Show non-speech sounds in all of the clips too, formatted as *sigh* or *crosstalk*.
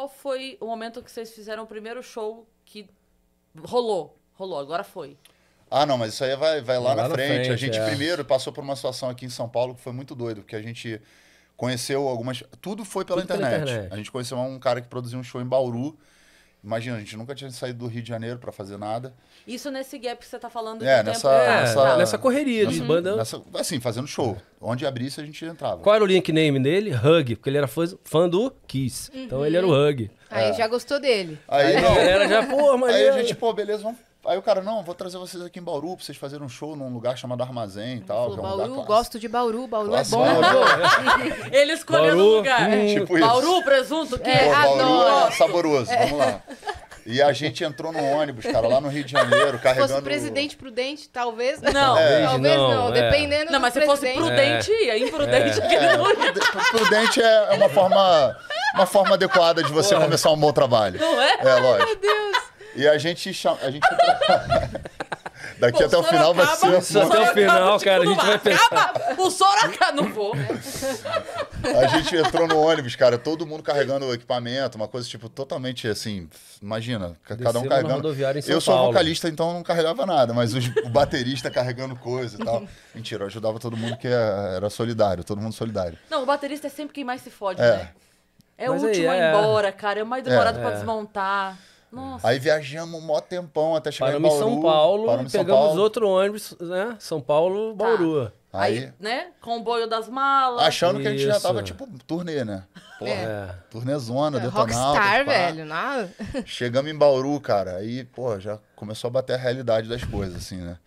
qual foi o momento que vocês fizeram o primeiro show que rolou? Rolou, agora foi. Ah, não, mas isso aí vai, vai lá, na, frente. frente. A gente é. primeiro passou por uma situação aqui em São Paulo que foi muito doido, porque a gente conheceu algumas. Tudo foi pela, Tudo internet. pela internet. A gente conheceu um cara que produziu um show em Bauru. Imagina, a gente nunca tinha saído do Rio de Janeiro para fazer nada. Isso nesse gap que você tá falando é, é, nessa, tempo... é, nessa, nessa, correria nessa, de uhum. banda. Nessa, assim, fazendo show. Onde abrisse, a gente entrava. Qual era o link name dele? Hug, porque ele era fã, fã do Kiss. Uhum. Então ele era o uhum. Hug. Aí é. já gostou dele. Aí, não. a galera já, pô, mas. Aí a gente, pô, beleza, vamos Aí o cara, não, vou trazer vocês aqui em Bauru pra vocês fazerem um show num lugar chamado Armazém e tal. Falou, Bauru, é um gosto de Bauru, Bauru Classe é bom. É Bauru. *laughs* Ele escolheu Bauru, lugar. Hum, tipo isso. Bauru, presunto, que é, Bauru é saboroso, vamos lá. E a gente entrou no ônibus, cara, lá no Rio de Janeiro, carregando... Se fosse presidente prudente, talvez. Né? Não. É. Talvez não, não. É. dependendo Não, mas se presidente. fosse prudente, é. ia. É. Imprudente, é. é. não Prudente é uma forma, uma forma adequada de você Porra. começar um bom trabalho. Não é? É, lógico. meu Deus. E a gente chama. A gente... *laughs* Daqui Pô, até o final acaba, vai ser. até o final, cara. a gente vai pensar. O Sorocaba, não vou. a gente entrou no ônibus, cara, todo mundo carregando equipamento, uma coisa tipo totalmente assim. Imagina, cada um carregando. eu sou Paulo. vocalista, então não carregava nada, mas os, o *laughs* baterista carregando coisa e tal. Mentira, eu ajudava todo mundo que é, era solidário, todo mundo solidário. Não, o baterista é sempre quem mais se fode, é. né? É mas o último aí, é... a ir é. embora, cara. É o mais demorado é, pra é. desmontar. Nossa. Aí viajamos um mó tempão até chegar Paramos em Bauru. São Paulo, Paramos pegamos Paulo. outro ônibus, né? São Paulo, tá. Bauru. Tá. Aí, aí, né? Comboio das malas. Achando Isso. que a gente já tava, tipo, turnê, né? Porra, é. turnêzona, é, detonauta. Rockstar, velho, nada. Chegamos em Bauru, cara. Aí, pô, já começou a bater a realidade das coisas, assim, né?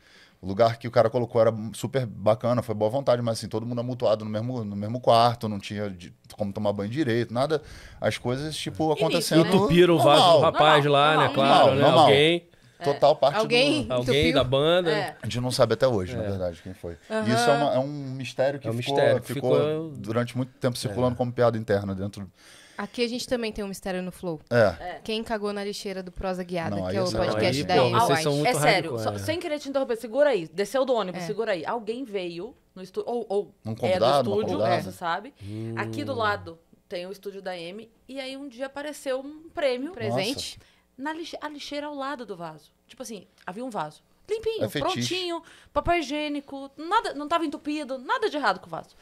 O lugar que o cara colocou era super bacana, foi boa vontade, mas assim, todo mundo amutuado no mesmo, no mesmo quarto, não tinha de, como tomar banho direito, nada. As coisas, tipo, acontecendo. Entupiram né? o vaso do rapaz né? normal, lá, normal, né? Claro, normal, né? Normal. Alguém é. total parte alguém do... Alguém da banda. É. A gente não sabe até hoje, é. na verdade, quem foi. Uhum. Isso é, uma, é, um mistério que, é um ficou, mistério que ficou, ficou, durante muito tempo é. circulando como piada interna dentro Aqui a gente também tem um mistério no Flow. É. Quem cagou na lixeira do Prosa Guiada, não, que é o podcast aí, da pô, vocês são muito É sério, né? sem querer te interromper, segura aí. Desceu do ônibus, é. segura aí. Alguém veio no estúdio, ou, ou um é do estúdio, você é, sabe. Hum. Aqui do hum. lado tem o estúdio da M, e aí um dia apareceu um prêmio. Um presente. Nossa. Na a lixeira ao lado do vaso. Tipo assim, havia um vaso. Limpinho, é prontinho, papel higiênico, nada, não estava entupido, nada de errado com o vaso.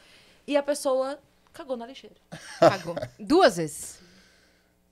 E a pessoa Cagou na lixeira. Cagou. Duas vezes.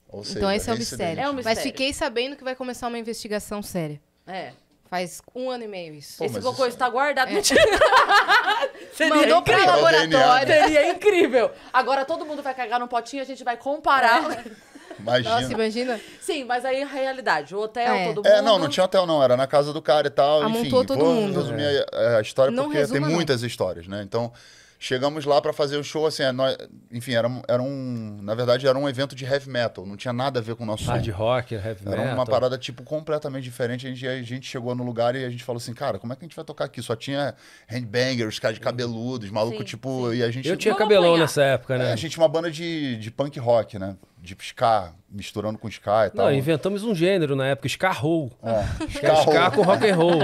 Ou então seja, então esse é o mistério. é o mistério. Mas fiquei sabendo que vai começar uma investigação séria. É. Faz um ano e meio isso. Pô, Esse cocô isso... está guardado. É. *laughs* Seria Mandou para laboratório. Né? Seria incrível. Agora todo mundo vai cagar num potinho, a gente vai comparar. É. Imagina. Nossa, imagina. Sim, mas aí é a realidade. O hotel, é. todo é, mundo. É, não, não tinha hotel, não. Era na casa do cara e tal. Amontou enfim, todo vou mundo. resumir é. a, história não porque resuma, tem muitas histórias, né? Então, Chegamos lá para fazer o show, assim, é, nós, enfim, era, era um. Na verdade, era um evento de heavy metal, não tinha nada a ver com o nosso Hard ah, som. rock, heavy era metal. Era uma parada, tipo, completamente diferente. A gente, a gente chegou no lugar e a gente falou assim, cara, como é que a gente vai tocar aqui? Só tinha handbangers, cara de cabeludos, maluco, sim, tipo. Sim. E a gente. Eu tinha cabelão nessa época, né? É, a gente tinha é uma banda de, de punk rock, né? de ska, misturando com ska e tal. Não, inventamos um gênero na época, ska roll. É, ska, -roll. ska com rock and roll.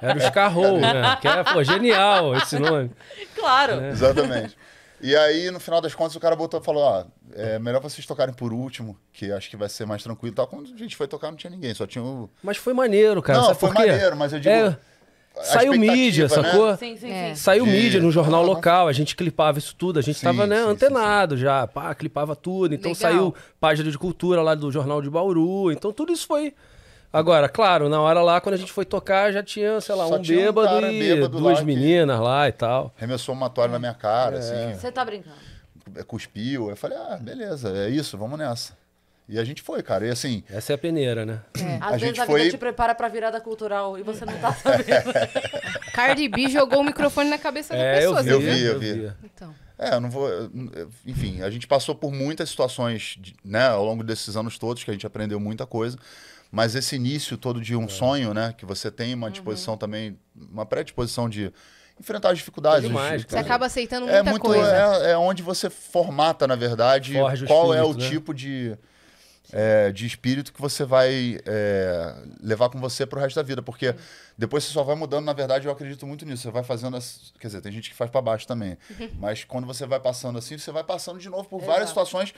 Era o ska roll, né? Que era, pô, genial esse nome. Claro. É. Exatamente. E aí, no final das contas, o cara botou, falou, ah, é melhor vocês tocarem por último, que acho que vai ser mais tranquilo. Tal. Quando a gente foi tocar, não tinha ninguém, só tinha o... Mas foi maneiro, cara. Não, Sabe foi maneiro, mas eu digo... É... Saiu mídia, né? sacou? Né? Sim, sim, é. Saiu de... mídia no jornal local, a gente clipava isso tudo, a gente sim, tava né, sim, antenado sim, já, pá, clipava tudo. Então Legal. saiu página de cultura lá do Jornal de Bauru, então tudo isso foi. Agora, claro, na hora lá, quando a gente foi tocar, já tinha, sei lá, Só um bêbado, um e bêbado duas lá meninas lá e tal. Remessou uma toalha na minha cara, é. assim. Você tá brincando? Cuspiu. Eu falei, ah, beleza, é isso, vamos nessa. E a gente foi, cara. E assim. Essa é a peneira, né? É. Às a vezes a foi... vida te prepara pra virada cultural e você não tá *laughs* sabendo. Cardi B jogou o microfone na cabeça é, da pessoa, eu vi, eu, vi, Então. É, eu não vou. Enfim, a gente passou por muitas situações, né, ao longo desses anos todos, que a gente aprendeu muita coisa. Mas esse início todo de um é. sonho, né? Que você tem uma uhum. disposição uhum. também, uma predisposição de enfrentar as dificuldades. É demais, os... Tipo, você acaba aceitando é muita é muito, coisa. É, é onde você formata, na verdade, Forja qual é o né? tipo de é, de espírito que você vai é, levar com você para o resto da vida. Porque depois você só vai mudando, na verdade, eu acredito muito nisso. Você vai fazendo. As, quer dizer, tem gente que faz para baixo também. Uhum. mas quando você vai passando assim, você vai passando de novo por várias Exato. situações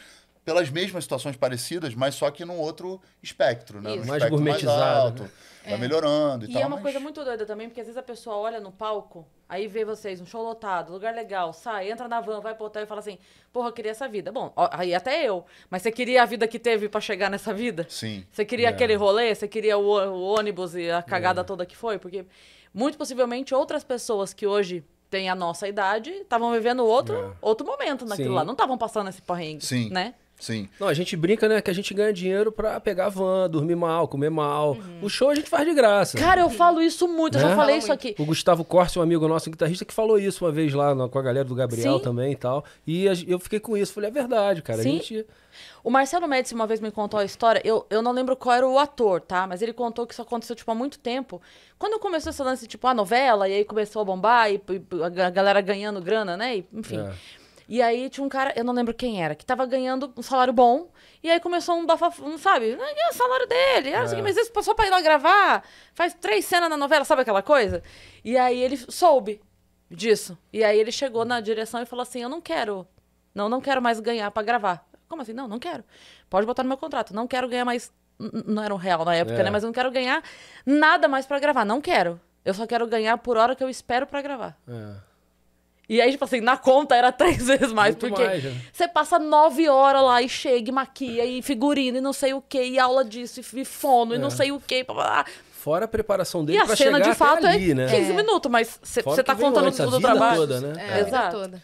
pelas mesmas situações parecidas, mas só que num outro espectro, né? Num mais espectro gourmetizado. Mais alto, né? é. melhorando e, e tal. E é uma mas... coisa muito doida também, porque às vezes a pessoa olha no palco, aí vê vocês, um show lotado, lugar legal, sai, entra na van, vai pro hotel e fala assim, porra, eu queria essa vida. Bom, aí até eu. Mas você queria a vida que teve para chegar nessa vida? Sim. Você queria é. aquele rolê? Você queria o, o ônibus e a é. cagada é. toda que foi? Porque muito possivelmente outras pessoas que hoje tem a nossa idade, estavam vivendo outro, é. outro momento naquilo Sim. lá. Não estavam passando esse perrengue, Sim. né? Sim. Não, a gente brinca, né, que a gente ganha dinheiro pra pegar van, dormir mal, comer mal. Uhum. O show a gente faz de graça. Cara, eu falo isso muito, né? eu já né? falei isso aqui. O Gustavo Corsi, um amigo nosso, um guitarrista, que falou isso uma vez lá com a galera do Gabriel Sim. também e tal. E eu fiquei com isso, falei, é verdade, cara. Sim. A gente... O Marcelo Médici uma vez me contou a história, eu, eu não lembro qual era o ator, tá? Mas ele contou que isso aconteceu, tipo, há muito tempo. Quando começou essa lance, tipo, a novela, e aí começou a bombar, e, e a galera ganhando grana, né? E, enfim... É. E aí tinha um cara, eu não lembro quem era, que tava ganhando um salário bom. E aí começou um bafafá, sabe? Ah, é o salário dele, é. assim, mas isso passou pra ir lá gravar, faz três cenas na novela, sabe aquela coisa? E aí ele soube disso. E aí ele chegou na direção e falou assim: Eu não quero, não, não quero mais ganhar para gravar. Como assim? Não, não quero. Pode botar no meu contrato, não quero ganhar mais. Não era um real na época, é. né? Mas eu não quero ganhar nada mais para gravar, não quero. Eu só quero ganhar por hora que eu espero para gravar. É. E aí, tipo assim, na conta era três *laughs* vezes mais, Muito porque mais, né? você passa nove horas lá e chega, e maquia, e figurino, e não sei o que, e aula disso, e fono, é. e não é. sei o que, blá, blá. Fora a preparação dele pra chegar E a cena, de fato, é ali, né? é né? 15 minutos, mas você tá contando antes, tudo do trabalho. Toda, né? É, é. Exato. Toda.